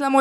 Aslam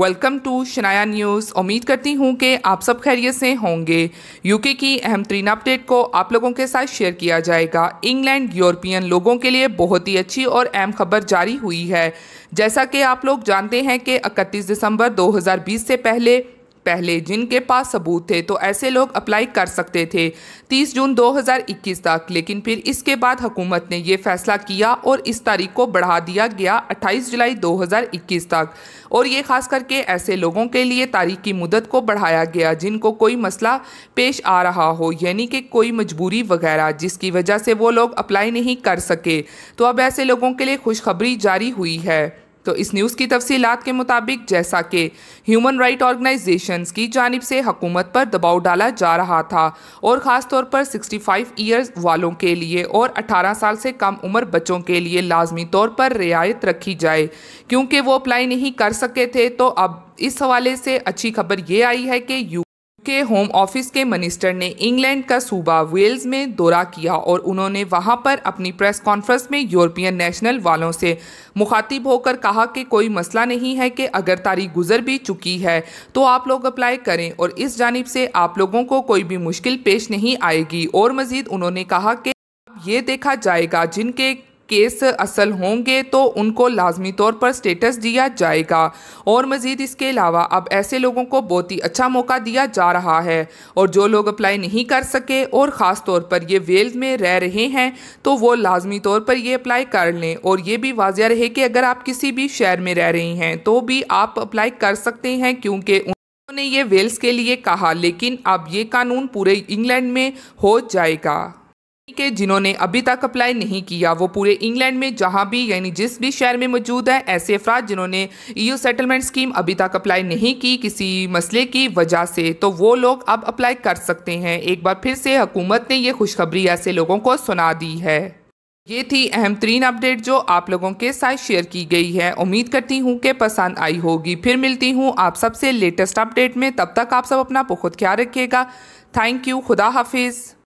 welcome to Shanaya news उम्मीद करती हूँ कि आप सब खैरियत से होंगे यूके की अहम तरीन अपडेट को आप लोगों के साथ शेयर किया जाएगा इंग्लैंड यूरोपियन लोगों के लिए बहुत ही अच्छी और अहम खबर जारी हुई है जैसा कि आप लोग जानते हैं कि 31 दिसंबर 2020 से पहले पहले जिनके पास सबूत थे तो ऐसे लोग अप्लाई कर सकते थे 30 जून 2021 तक लेकिन फिर इसके बाद हुकूमत ने यह फैसला किया और इस तारीख को बढ़ा दिया गया 28 जुलाई 2021 तक और ये खास करके ऐसे लोगों के लिए तारीख की मुदत को बढ़ाया गया जिनको कोई मसला पेश आ रहा हो यानी कि कोई मजबूरी वगैरह जिसकी वजह से वो लोग अप्लाई नहीं कर सके तो अब ऐसे लोगों के लिए खुशखबरी जारी हुई है तो इस न्यूज़ की तफसीत के मुताबिक जैसा कि ह्यूमन राइट ऑर्गेनाइजेशन की जानब से हकूमत पर दबाव डाला जा रहा था और ख़ास तौर पर 65 ईयर्स वालों के लिए और 18 साल से कम उम्र बच्चों के लिए लाजमी तौर पर रियायत रखी जाए क्योंकि वो अप्लाई नहीं कर सके थे तो अब इस हवाले से अच्छी खबर ये आई है कि यू के होम ऑफिस के मिनिस्टर ने इंग्लैंड का सूबा वेल्स में दौरा किया और उन्होंने वहां पर अपनी प्रेस कॉन्फ्रेंस में यूरोपियन नेशनल वालों से मुखातिब होकर कहा कि कोई मसला नहीं है कि अगर तारीख गुजर भी चुकी है तो आप लोग अप्लाई करें और इस जानब से आप लोगों को कोई भी मुश्किल पेश नहीं आएगी और मज़ीद उन्होंने कहा कि ये देखा जाएगा जिनके केस असल होंगे तो उनको लाजमी तौर पर स्टेटस दिया जाएगा और मज़ीद इसके अलावा अब ऐसे लोगों को बहुत ही अच्छा मौका दिया जा रहा है और जो लोग अप्लाई नहीं कर सके और ख़ास तौर पर ये वेल्स में रह रहे हैं तो वो लाजमी तौर पर ये अप्लाई कर लें और ये भी वाजिया रहे कि अगर आप किसी भी शहर में रह रही हैं तो भी आप अप्लाई कर सकते हैं क्योंकि उन्होंने ये वेल्स के लिए कहा लेकिन अब ये कानून पूरे इंग्लैंड में हो जाएगा के जिन्होंने अभी तक अप्लाई नहीं किया वो पूरे इंग्लैंड में जहां भी यानी जिस भी शहर में मौजूद है ऐसे अफराद जिन्होंने ईयू सेटलमेंट स्कीम अभी तक अप्लाई नहीं की किसी मसले की वजह से तो वो लोग अब अप्लाई कर सकते हैं एक बार फिर से हुकूमत ने ये खुशखबरी ऐसे लोगों को सुना दी है ये थी अहम तरीन अपडेट जो आप लोगों के साथ शेयर की गई है उम्मीद करती हूँ कि पसंद आई होगी फिर मिलती हूँ आप सबसे लेटेस्ट अपडेट में तब तक आप सब अपना बहुत ख्याल रखिएगा थैंक यू खुदा हाफिज़